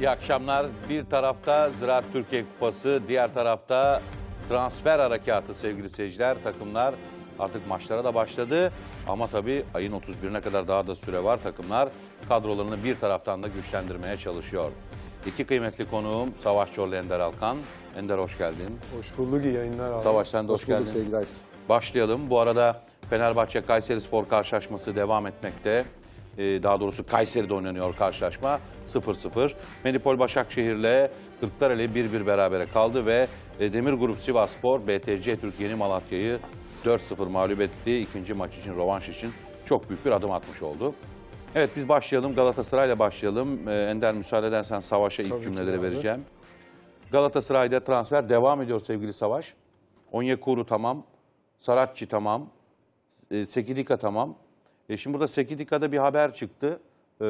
İyi akşamlar. Bir tarafta Ziraat Türkiye Kupası, diğer tarafta transfer harekatı sevgili seyirciler. Takımlar artık maçlara da başladı. Ama tabii ayın 31'ine kadar daha da süre var. Takımlar kadrolarını bir taraftan da güçlendirmeye çalışıyor. İki kıymetli konuğum Savaş Çorlu Ender Alkan. Ender hoş geldin. Hoş bulduk iyi yayınlar abi. Savaş sen de hoş, hoş geldin. Sevgiler. Başlayalım. Bu arada Fenerbahçe Kayseri Spor karşılaşması devam etmekte. Ee, daha doğrusu Kayseri'de oynanıyor karşılaşma 0-0. Medipol Başakşehir'le Kırklareli 1-1 berabere kaldı ve e, Demir Grup Sivaspor BTC Türk Yeni Malatya'yı 4-0 mağlup etti. İkinci maç için rovanş için çok büyük bir adım atmış oldu. Evet biz başlayalım Galatasaray'la başlayalım. E, Ender müsaade edersen Savaş'a ilk Tabii cümleleri vereceğim. Galatasaray'da transfer devam ediyor sevgili Savaş. Onyekuru tamam, Saratçı tamam, e, ee, Sekidika tamam, e şimdi burada Sekidika'da bir haber çıktı. E,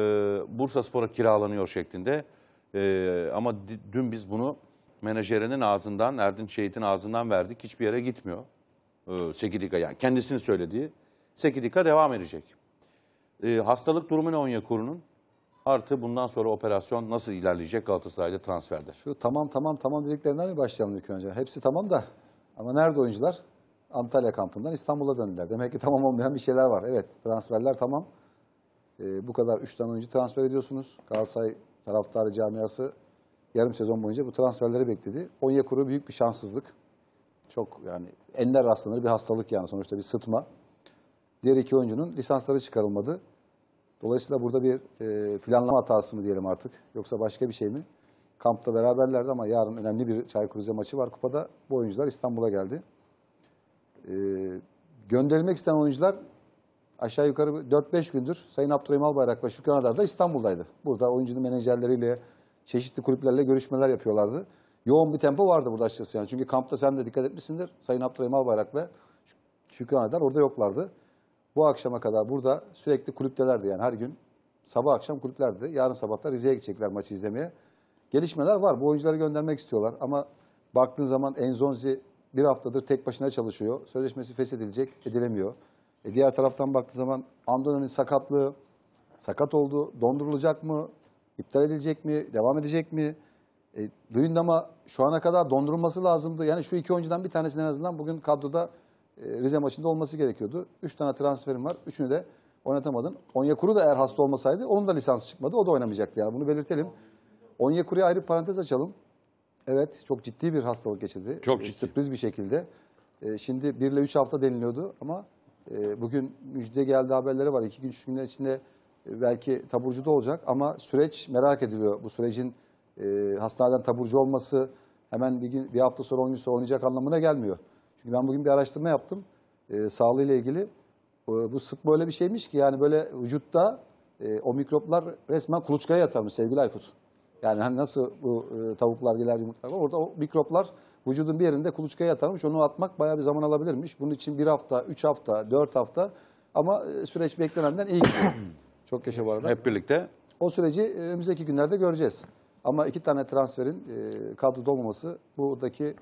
Bursa Spor'a kiralanıyor şeklinde. E, ama dün biz bunu menajerinin ağzından, Erdin Şehit'in ağzından verdik. Hiçbir yere gitmiyor. E, Sekidika yani kendisinin söylediği. Sekidika devam edecek. E, hastalık durumu ne Onyekuru'nun? Artı bundan sonra operasyon nasıl ilerleyecek Galatasaray'da transferde? Şu tamam tamam tamam dediklerinden mi başlayalım ilk önce? Hepsi tamam da ama nerede oyuncular? Antalya kampından İstanbul'a döndüler. Demek ki tamam olmayan bir şeyler var. Evet transferler tamam. E, bu kadar 3 tane oyuncu transfer ediyorsunuz. Galatasaray taraftarı camiası yarım sezon boyunca bu transferleri bekledi. Onyekuru büyük bir şanssızlık. Çok yani enler rastlanır bir hastalık yani sonuçta bir sıtma. Diğer iki oyuncunun lisansları çıkarılmadı. Dolayısıyla burada bir e, planlama hatası mı diyelim artık yoksa başka bir şey mi? Kampta beraberlerdi ama yarın önemli bir Çaykur Rize maçı var kupada. Bu oyuncular İstanbul'a geldi. E, gönderilmek istenen oyuncular aşağı yukarı 4-5 gündür Sayın Abdurrahim Albayrak ve Şükran Adar da İstanbul'daydı. Burada oyuncunun menajerleriyle, çeşitli kulüplerle görüşmeler yapıyorlardı. Yoğun bir tempo vardı burada açıkçası yani. Çünkü kampta sen de dikkat etmişsindir. Sayın Abdurrahim Albayrak ve Şükran Adar orada yoklardı. Bu akşama kadar burada sürekli kulüptelerdi yani her gün. Sabah akşam kulüplerdi. Yarın sabah da Rize'ye gidecekler maçı izlemeye. Gelişmeler var. Bu oyuncuları göndermek istiyorlar. Ama baktığın zaman Enzonzi bir haftadır tek başına çalışıyor. Sözleşmesi feshedilecek, edilemiyor. E diğer taraftan baktığı zaman Andona'nın sakatlığı, sakat oldu, dondurulacak mı, iptal edilecek mi, devam edecek mi? E, ama şu ana kadar dondurulması lazımdı. Yani şu iki oyuncudan bir tanesinin en azından bugün kadroda e, Rize maçında olması gerekiyordu. Üç tane transferim var, üçünü de oynatamadın. Onyekuru da eğer hasta olmasaydı onun da lisans çıkmadı, o da oynamayacaktı. Yani bunu belirtelim. Onyekuru'ya ayrı parantez açalım. Evet, çok ciddi bir hastalık geçirdi. Çok e, ciddi. Sürpriz bir şekilde. E, şimdi 1 ile 3 hafta deniliyordu ama e, bugün müjde geldi haberleri var. 2 gün 3 günler içinde belki taburcu da olacak ama süreç merak ediliyor. Bu sürecin hastaneden taburcu olması hemen bir, gün, bir hafta sonra 10 gün sonra oynayacak anlamına gelmiyor. Çünkü ben bugün bir araştırma yaptım sağlığıyla ilgili. Bu sık böyle bir şeymiş ki yani böyle vücutta o mikroplar resmen kuluçkaya yatarmış sevgili Aykut. Yani hani nasıl bu e, tavuklar giler yumurtlar var. Orada o mikroplar vücudun bir yerinde kuluçkaya yatarmış. Onu atmak bayağı bir zaman alabilirmiş. Bunun için bir hafta, üç hafta, dört hafta ama e, süreç beklenenden iyi Çok yaşa bu arada. Hep birlikte. O süreci e, önümüzdeki günlerde göreceğiz. Ama iki tane transferin e, kadroda olmaması buradaki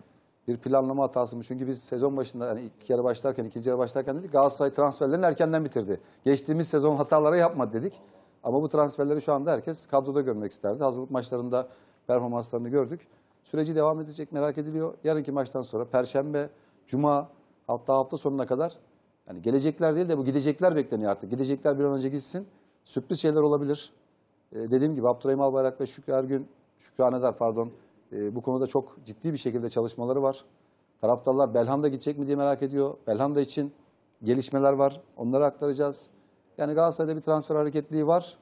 bir planlama hatası mı? Çünkü biz sezon başında yani ilk yarı başlarken, ikinci yarı başlarken dedik Galatasaray transferlerini erkenden bitirdi. Geçtiğimiz sezon hataları yapmadı dedik. Ama bu transferleri şu anda herkes kadroda görmek isterdi. Hazırlık maçlarında performanslarını gördük. Süreci devam edecek merak ediliyor. Yarınki maçtan sonra perşembe, cuma hatta hafta sonuna kadar yani gelecekler değil de bu gidecekler bekleniyor artık. Gidecekler bir an önce gitsin. Sürpriz şeyler olabilir. Ee, dediğim gibi Abdurrahim Albayrak ve Şükrü Ergün, Şükrü Anedar pardon e, bu konuda çok ciddi bir şekilde çalışmaları var. Taraftarlar Belhanda gidecek mi diye merak ediyor. Belhanda için gelişmeler var. Onları aktaracağız. Yani Galatasaray'da bir transfer hareketliği var.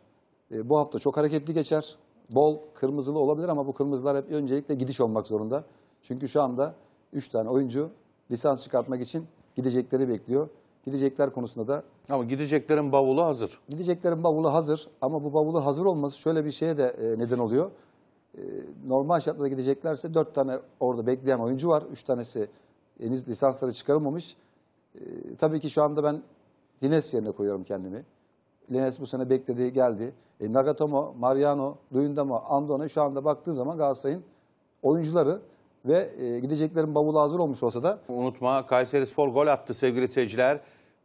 E, bu hafta çok hareketli geçer. Bol kırmızılı olabilir ama bu kırmızılar hep öncelikle gidiş olmak zorunda. Çünkü şu anda 3 tane oyuncu lisans çıkartmak için gidecekleri bekliyor. Gidecekler konusunda da... Ama gideceklerin bavulu hazır. Gideceklerin bavulu hazır ama bu bavulu hazır olması şöyle bir şeye de e, neden oluyor. E, normal şartlarda gideceklerse 4 tane orada bekleyen oyuncu var. 3 tanesi henüz lisansları çıkarılmamış. E, tabii ki şu anda ben Lines yerine koyuyorum kendimi. Lines bu sene beklediği geldi. E, Nagatomo, Mariano, Luyendama, Andone şu anda baktığın zaman Galatasaray'ın oyuncuları ve e, gideceklerin bavulu hazır olmuş olsa da. Unutma Kayseri Spor gol attı sevgili seyirciler.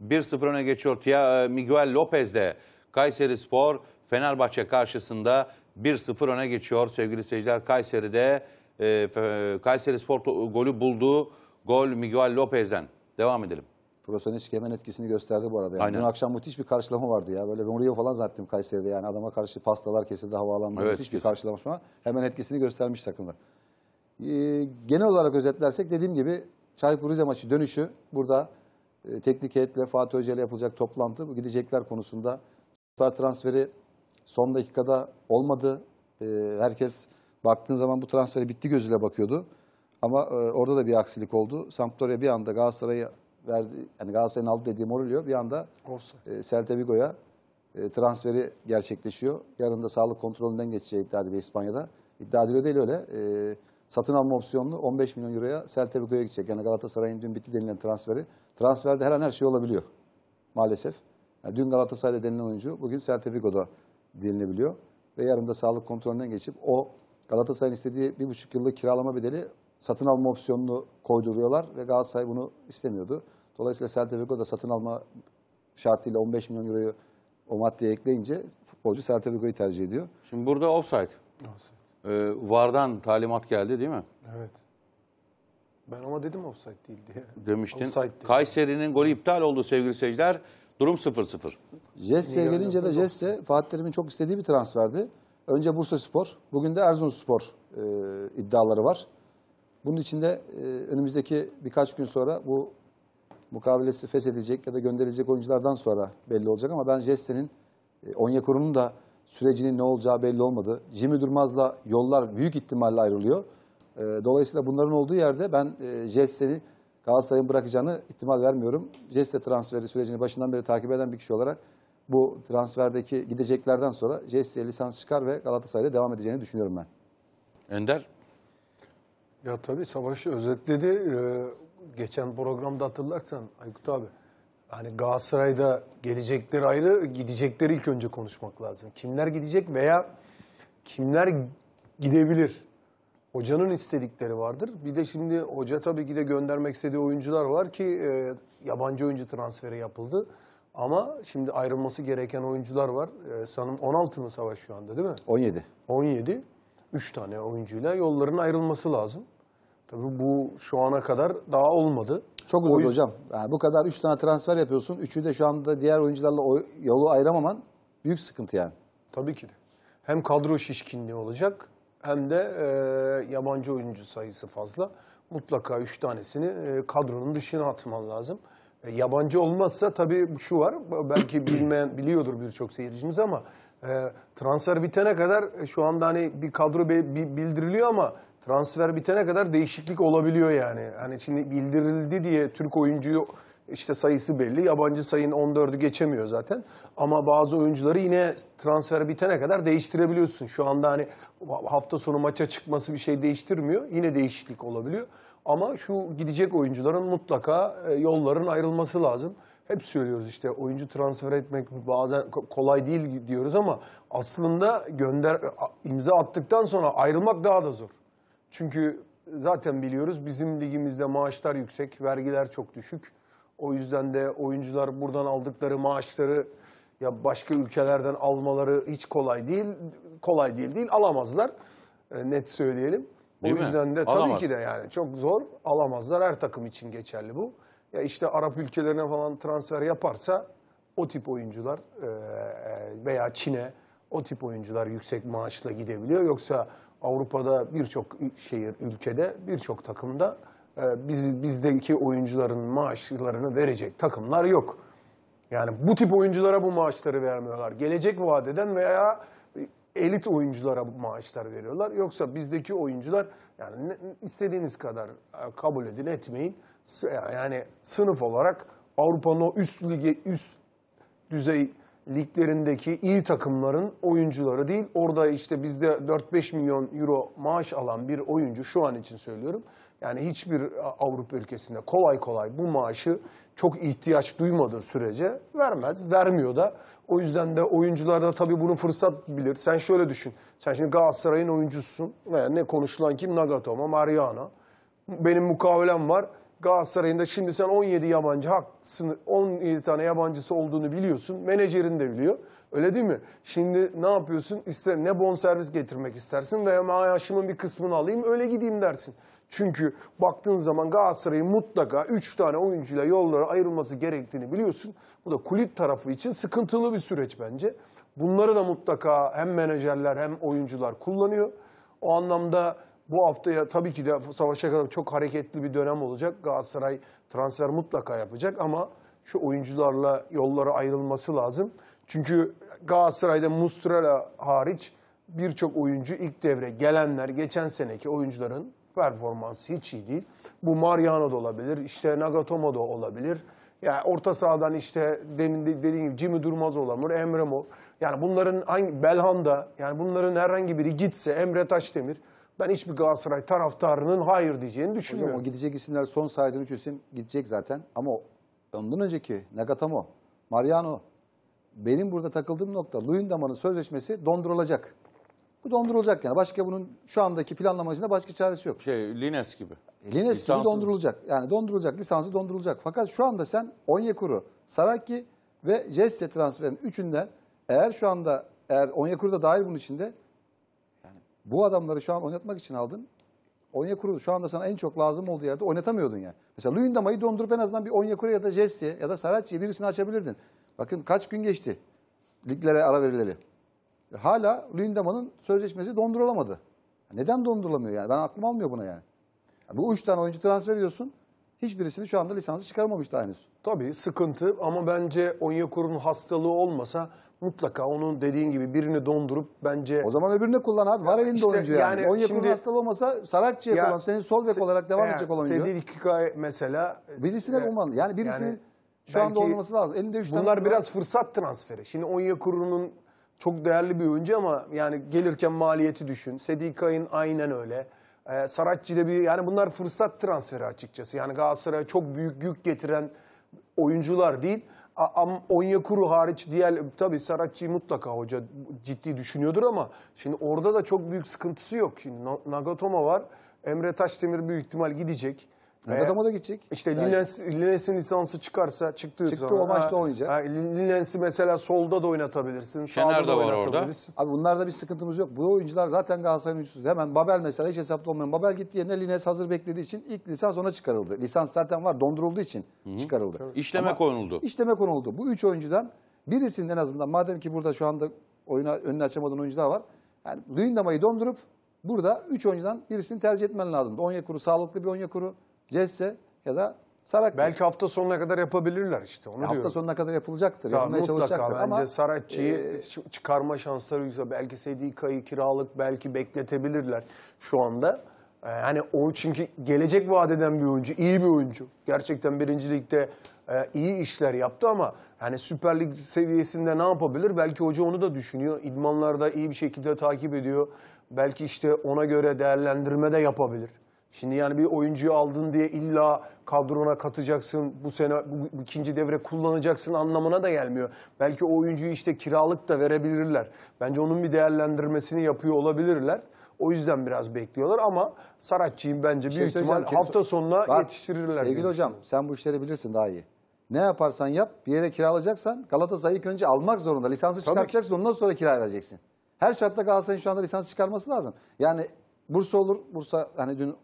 1-0 öne geçiyor Tia, e, Miguel Lopez de. Kayseri Spor Fenerbahçe karşısında 1-0 öne geçiyor sevgili seyirciler. Kayseri'de e, Kayseri Spor golü buldu. Gol Miguel Lopez'den. Devam edelim. Prosonic hemen etkisini gösterdi bu arada. Yani. Dün akşam müthiş bir karşılama vardı ya. Böyle Mourinho falan zannettim Kayseri'de. Yani adama karşı pastalar kesildi havaalanında. Evet, müthiş kesin. bir karşılama. Hemen etkisini göstermiş takımlar. Ee, genel olarak özetlersek dediğim gibi Çaykur Rize maçı dönüşü burada e, teknik heyetle Fatih Hoca ile yapılacak toplantı. Bu gidecekler konusunda süper transferi son dakikada olmadı. E, herkes baktığın zaman bu transferi bitti gözüyle bakıyordu. Ama e, orada da bir aksilik oldu. Sampdoria bir anda Galatasaray'ı verdi yani Galatasaray'ın aldı dediği Morulio bir anda Offside. e, Celta Vigo'ya e, transferi gerçekleşiyor. Yarın da sağlık kontrolünden geçeceği iddia ediliyor İspanya'da. İddia ediliyor değil öyle. E, satın alma opsiyonlu 15 milyon euroya Celta Vigo'ya gidecek. Yani Galatasaray'ın dün bitti denilen transferi. Transferde her an her şey olabiliyor maalesef. Yani dün Galatasaray'da denilen oyuncu bugün Celta Vigo'da denilebiliyor. Ve yarın da sağlık kontrolünden geçip o Galatasaray'ın istediği bir buçuk yıllık kiralama bedeli satın alma opsiyonunu koyduruyorlar ve Galatasaray bunu istemiyordu. Dolayısıyla Celta Vigo da satın alma şartıyla 15 milyon euroyu o maddeye ekleyince futbolcu Celta Vigo'yu tercih ediyor. Şimdi burada offside. offside. Ee, VAR'dan talimat geldi değil mi? Evet. Ben ama dedim offside değil diye. Demiştin. Kayseri'nin golü iptal oldu sevgili seyirciler. Durum 0-0. Jesse'ye gelince de Jesse Fatih Terim'in çok istediği bir transferdi. Önce Bursa Spor, bugün de Erzurum Spor e, iddiaları var. Bunun için de e, önümüzdeki birkaç gün sonra bu mukavelesi feshedilecek ya da gönderilecek oyunculardan sonra belli olacak ama ben Jesse'nin e, Onyekuru'nun da sürecinin ne olacağı belli olmadı. Jimmy Durmaz'la yollar büyük ihtimalle ayrılıyor. E, dolayısıyla bunların olduğu yerde ben e, Jesse'nin Galatasaray'ın bırakacağını ihtimal vermiyorum. Jesse transferi sürecini başından beri takip eden bir kişi olarak bu transferdeki gideceklerden sonra Jesse'ye lisans çıkar ve Galatasaray'da devam edeceğini düşünüyorum ben. Önder, ya tabii savaşı özetledi. Ee, geçen programda hatırlarsan Aykut abi. Hani Galatasaray'da gelecekleri ayrı, gidecekleri ilk önce konuşmak lazım. Kimler gidecek veya kimler gidebilir? Hocanın istedikleri vardır. Bir de şimdi hoca tabii ki de göndermek istediği oyuncular var ki e, yabancı oyuncu transferi yapıldı. Ama şimdi ayrılması gereken oyuncular var. E, sanırım 16 mı savaş şu anda değil mi? 17. 17. 3 tane oyuncuyla yolların ayrılması lazım. Tabii bu şu ana kadar daha olmadı. Çok uzun yüzden... hocam. Yani bu kadar 3 tane transfer yapıyorsun. Üçü de şu anda diğer oyuncularla oy yolu ayıramaman büyük sıkıntı yani. Tabii ki de. Hem kadro şişkinliği olacak hem de e, yabancı oyuncu sayısı fazla. Mutlaka 3 tanesini e, kadronun dışına atman lazım. E, yabancı olmazsa tabii şu var. Belki bilmeyen biliyordur birçok seyircimiz ama e, transfer bitene kadar e, şu anda hani bir kadro bildiriliyor ama transfer bitene kadar değişiklik olabiliyor yani. Hani şimdi bildirildi diye Türk oyuncuyu işte sayısı belli. Yabancı sayın 14'ü geçemiyor zaten. Ama bazı oyuncuları yine transfer bitene kadar değiştirebiliyorsun. Şu anda hani hafta sonu maça çıkması bir şey değiştirmiyor. Yine değişiklik olabiliyor. Ama şu gidecek oyuncuların mutlaka e, yolların ayrılması lazım hep söylüyoruz işte oyuncu transfer etmek bazen kolay değil diyoruz ama aslında gönder imza attıktan sonra ayrılmak daha da zor. Çünkü zaten biliyoruz bizim ligimizde maaşlar yüksek, vergiler çok düşük. O yüzden de oyuncular buradan aldıkları maaşları ya başka ülkelerden almaları hiç kolay değil. Kolay değil değil alamazlar. E, net söyleyelim. Değil o yüzden mi? de tabii Alamaz. ki de yani çok zor alamazlar. Her takım için geçerli bu ya işte Arap ülkelerine falan transfer yaparsa o tip oyuncular e, e, veya Çin'e o tip oyuncular yüksek maaşla gidebiliyor. Yoksa Avrupa'da birçok şehir, ülkede birçok takımda e, biz, bizdeki oyuncuların maaşlarını verecek takımlar yok. Yani bu tip oyunculara bu maaşları vermiyorlar. Gelecek vadeden veya elit oyunculara bu maaşlar veriyorlar. Yoksa bizdeki oyuncular yani istediğiniz kadar kabul edin etmeyin yani sınıf olarak Avrupa'nın o üst lige, üst düzey liglerindeki iyi takımların oyuncuları değil. Orada işte bizde 4-5 milyon euro maaş alan bir oyuncu şu an için söylüyorum. Yani hiçbir Avrupa ülkesinde kolay kolay bu maaşı çok ihtiyaç duymadığı sürece vermez, vermiyor da. O yüzden de oyuncular da tabii bunu fırsat bilir. Sen şöyle düşün. Sen şimdi Galatasaray'ın oyuncusun. Veya ne konuşulan kim? Nagatomo, Mariano. Benim mukavelem var. Galatasaray'ın da şimdi sen 17 yabancı haksını 17 tane yabancısı olduğunu biliyorsun. Menajerin de biliyor. Öyle değil mi? Şimdi ne yapıyorsun? İster ne bonservis getirmek istersin veya maaşımın bir kısmını alayım öyle gideyim dersin. Çünkü baktığın zaman Galatasaray'ın mutlaka 3 tane oyuncuyla yollara ayrılması gerektiğini biliyorsun. Bu da kulüp tarafı için sıkıntılı bir süreç bence. Bunları da mutlaka hem menajerler hem oyuncular kullanıyor. O anlamda bu haftaya tabii ki de savaşa kadar çok hareketli bir dönem olacak. Galatasaray transfer mutlaka yapacak ama şu oyuncularla yollara ayrılması lazım. Çünkü Galatasaray'da Mustrala hariç birçok oyuncu ilk devre gelenler geçen seneki oyuncuların performansı hiç iyi değil. Bu Mariano da olabilir, işte Nagatomo da olabilir. Yani orta sahadan işte demin dediğim gibi Jimmy Durmaz olabilir, Emre Mor. Yani bunların hangi Belhanda yani bunların herhangi biri gitse Emre Taşdemir ben hiçbir Galatasaray taraftarının hayır diyeceğini düşünmüyorum. Hocam o gidecek isimler son saydığın üç isim gidecek zaten. Ama ondan önceki Nagatomo, Mariano. Benim burada takıldığım nokta Luyendama'nın sözleşmesi dondurulacak. Bu dondurulacak yani. Başka bunun şu andaki planlamasında başka çaresi yok. Şey Lines gibi. E, Lines lisansı. gibi dondurulacak. Yani dondurulacak, lisansı dondurulacak. Fakat şu anda sen Onyekuru, Saraki ve Jesse transferin üçünden eğer şu anda eğer Onyekuru da dahil bunun içinde bu adamları şu an oynatmak için aldın. onya Onyekuru şu anda sana en çok lazım olduğu yerde oynatamıyordun ya. Mesela Luyendama'yı dondurup en azından bir onya Onyekuru ya da Jesse ya da Saracchi'ye birisini açabilirdin. Bakın kaç gün geçti liglere ara verileli. Hala Luyendama'nın sözleşmesi dondurulamadı. Neden dondurulamıyor yani? Ben aklım almıyor buna yani. Bu üç tane oyuncu transfer ediyorsun. Hiçbirisini şu anda lisansı çıkarmamıştı henüz. Tabii sıkıntı ama bence Onyekuru'nun hastalığı olmasa Mutlaka onun dediğin gibi birini dondurup bence... O zaman öbürünü kullan abi. Var elinde işte oyuncu yani. yani Onyekuru'nun hastalığı olmasa Sarakçı'ya kullan. Senin sol bek olarak devam yani, edecek olan oyuncu. Sedik Hikaye mesela... Birisine e, olmalı. Yani birisinin yani, şu anda olması lazım. Elinde 3 tane... Bunlar biraz var. fırsat transferi. Şimdi Onyekuru'nun çok değerli bir oyuncu ama yani gelirken maliyeti düşün. Sedikay'ın aynen öyle. Ee, Saratçı'da bir yani bunlar fırsat transferi açıkçası. Yani Galatasaray'a çok büyük yük getiren oyuncular değil. Am Onyekuru hariç diğer tabi Saratçı'yı mutlaka hoca ciddi düşünüyordur ama şimdi orada da çok büyük sıkıntısı yok. Şimdi Nagatomo var. Emre Taşdemir büyük ihtimal gidecek. Rotterdam'a da gidecek. İşte belki. Linens, lisansı çıkarsa çıktı. Çıktı zaman. o maçta oynayacak. Ha, Linens'i mesela solda da oynatabilirsin. Şener sağda de da var orada. Abi bunlarda bir sıkıntımız yok. Bu oyuncular zaten Galatasaray'ın oyuncusu. Hemen Babel mesela hiç hesapta olmayan. Babel gitti yerine Lines hazır beklediği için ilk lisans ona çıkarıldı. Lisans zaten var dondurulduğu için Hı -hı. çıkarıldı. Tabii. İşleme Ama konuldu. İşleme konuldu. Bu üç oyuncudan birisinin en azından madem ki burada şu anda oyuna önünü açamadan oyuncular var. Yani Luyendama'yı dondurup burada üç oyuncudan birisini tercih etmen lazım. Onyekuru sağlıklı bir Onyekuru. Cesse ya da Sarakçı. Belki hafta sonuna kadar yapabilirler işte onu ya e, diyorum. Hafta sonuna kadar yapılacaktır. Tamam, mutlaka çalışacaktır bence ama, Saratçı'yı e, çıkarma şansları yüksek. Belki Sedika'yı kiralık belki bekletebilirler şu anda. Yani e, o çünkü gelecek vaat eden bir oyuncu, iyi bir oyuncu. Gerçekten birincilikte e, iyi işler yaptı ama yani Süper Lig seviyesinde ne yapabilir? Belki hoca onu da düşünüyor. İdmanlarda iyi bir şekilde takip ediyor. Belki işte ona göre değerlendirme de yapabilir. Şimdi yani bir oyuncuyu aldın diye illa kadrona katacaksın, bu sene bu ikinci devre kullanacaksın anlamına da gelmiyor. Belki o oyuncuyu işte kiralık da verebilirler. Bence onun bir değerlendirmesini yapıyor olabilirler. O yüzden biraz bekliyorlar ama Saratçı'yı bence bir şey ihtimal hafta sonuna Bak, yetiştirirler. Sevgili demiştim. hocam sen bu işleri bilirsin daha iyi. Ne yaparsan yap bir yere kiralayacaksan Galatasaray'ı ilk önce almak zorunda. Lisansı çıkartacaksın ondan sonra kira vereceksin. Her şartta Galatasaray'ın şu anda lisansı çıkarması lazım. Yani Bursa olur. Bursa hani dün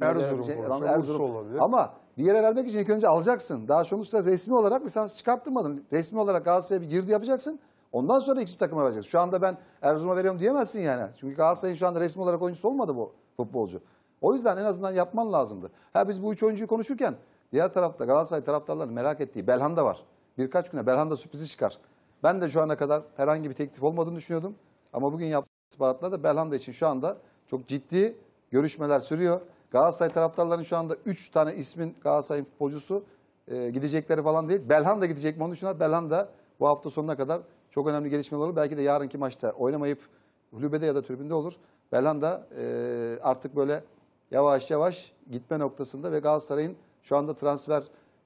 e, Erzurum, şey, Erzurum. Erzurum. olabilir. Ama bir yere vermek için ilk önce alacaksın. Daha sonuçta resmi olarak lisans çıkarttırmadın. Resmi olarak Galatasaray'a bir girdi yapacaksın. Ondan sonra X bir takıma vereceksin. Şu anda ben Erzurum'a veriyorum diyemezsin yani. Çünkü Galatasaray'ın şu anda resmi olarak oyuncusu olmadı bu futbolcu. O yüzden en azından yapman lazımdı. Ha biz bu üç oyuncuyu konuşurken diğer tarafta Galatasaray taraftarlarının merak ettiği Belhanda var. Birkaç güne Belhanda sürprizi çıkar. Ben de şu ana kadar herhangi bir teklif olmadığını düşünüyordum. Ama bugün yaptığım istihbaratlarda Belhanda için şu anda çok ciddi Görüşmeler sürüyor. Galatasaray taraftarlarının şu anda 3 tane ismin Galatasaray'ın futbolcusu e, gidecekleri falan değil. Belhan da gidecek mi onu düşünüyorlar. Belhan da bu hafta sonuna kadar çok önemli gelişmeler olur. Belki de yarınki maçta oynamayıp Hulube'de ya da tribünde olur. Belhan da e, artık böyle yavaş yavaş gitme noktasında ve Galatasaray'ın şu anda transfer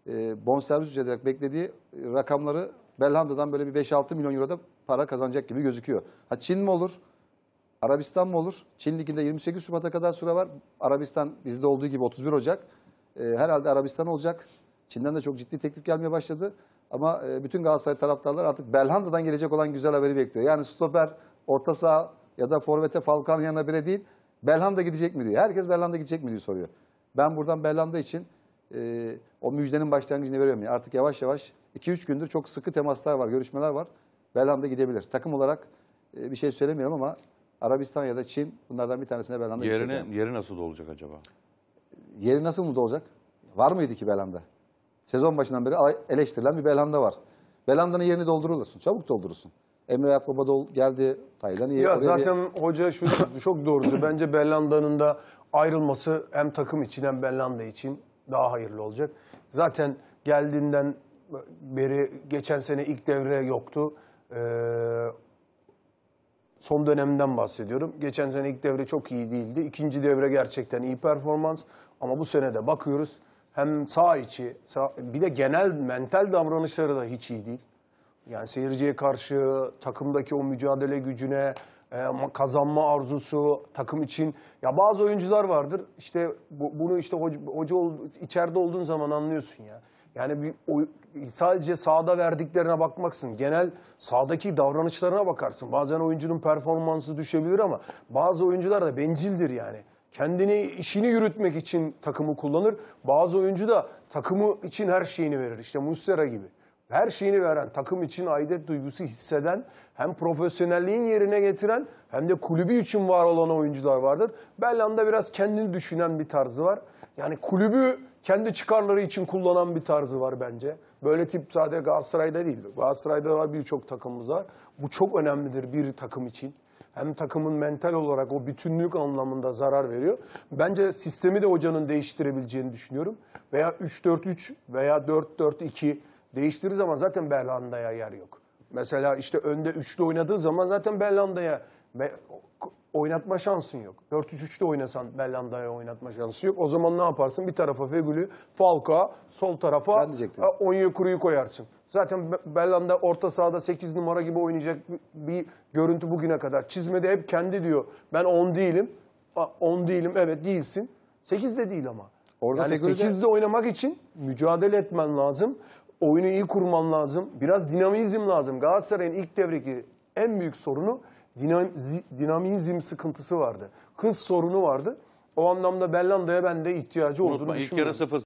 e, bonservis ücreti beklediği rakamları Belhanda'dan böyle bir 5-6 milyon euroda para kazanacak gibi gözüküyor. Ha Çin mi olur? Arabistan mı olur? Çin Ligi'nde 28 Şubat'a kadar süre var. Arabistan bizde olduğu gibi 31 Ocak. E, herhalde Arabistan olacak. Çin'den de çok ciddi teklif gelmeye başladı. Ama e, bütün Galatasaray taraftarlar artık Belhanda'dan gelecek olan güzel haberi bekliyor. Yani stoper, orta saha ya da forvete Falkan yanına bile değil. Belhanda gidecek mi diyor. Herkes Belhanda gidecek mi diyor soruyor. Ben buradan Belhanda için e, o müjdenin başlangıcını veriyorum. Yani artık yavaş yavaş 2-3 gündür çok sıkı temaslar var, görüşmeler var. Belhanda gidebilir. Takım olarak e, bir şey söylemiyorum ama Arabistan ya da Çin bunlardan bir tanesine Belanda Yerine, gidecek. Yeri nasıl dolacak acaba? Yeri nasıl mı dolacak? Var mıydı ki Belanda? Sezon başından beri eleştirilen bir Belanda var. Belanda'nın yerini doldurursun. Çabuk doldurursun. Emre Akbaba geldi. Taylan iyi. Ya zaten bir... hoca şu çok doğrusu. Bence Bellanda'nın da ayrılması hem takım için hem Bellanda için daha hayırlı olacak. Zaten geldiğinden beri geçen sene ilk devre yoktu. Ee, son dönemden bahsediyorum. Geçen sene ilk devre çok iyi değildi. İkinci devre gerçekten iyi performans. Ama bu sene de bakıyoruz hem sağ içi sağ, bir de genel mental davranışları da hiç iyi değil. Yani seyirciye karşı takımdaki o mücadele gücüne e, kazanma arzusu takım için ya bazı oyuncular vardır İşte bu, bunu işte hoca, hoca ol, içeride olduğun zaman anlıyorsun ya. Yani bir sadece sahada verdiklerine bakmaksın. Genel sahadaki davranışlarına bakarsın. Bazen oyuncunun performansı düşebilir ama bazı oyuncular da bencildir yani. Kendini işini yürütmek için takımı kullanır. Bazı oyuncu da takımı için her şeyini verir. İşte Muslera gibi. Her şeyini veren, takım için aidet duygusu hisseden, hem profesyonelliğin yerine getiren hem de kulübü için var olan oyuncular vardır. Bellingham biraz kendini düşünen bir tarzı var. Yani kulübü kendi çıkarları için kullanan bir tarzı var bence. Böyle tip sadece Galatasaray'da değil. Galatasaray'da var birçok takımımız var. Bu çok önemlidir bir takım için. Hem takımın mental olarak o bütünlük anlamında zarar veriyor. Bence sistemi de hocanın değiştirebileceğini düşünüyorum. Veya 3-4-3 veya 4-4-2 değiştirir zaman zaten Berlanda'ya yer yok. Mesela işte önde üçlü oynadığı zaman zaten Berlanda'ya oynatma şansın yok. 4-3-3'te oynasan Bellanda'ya oynatma şansı yok. O zaman ne yaparsın? Bir tarafa Fegül'ü, Falka, sol tarafa Onyekuru'yu koyarsın. Zaten Bellanda orta sahada 8 numara gibi oynayacak bir görüntü bugüne kadar. Çizmede hep kendi diyor. Ben 10 değilim. 10 değilim. Evet değilsin. 8 de değil ama. Orada yani 8'de de... oynamak için mücadele etmen lazım. Oyunu iyi kurman lazım. Biraz dinamizm lazım. Galatasaray'ın ilk devreki en büyük sorunu dinam, dinamizm sıkıntısı vardı. Hız sorunu vardı. O anlamda Bellanda'ya ben de ihtiyacı olduğunu Unutma, ilk yarı sıfır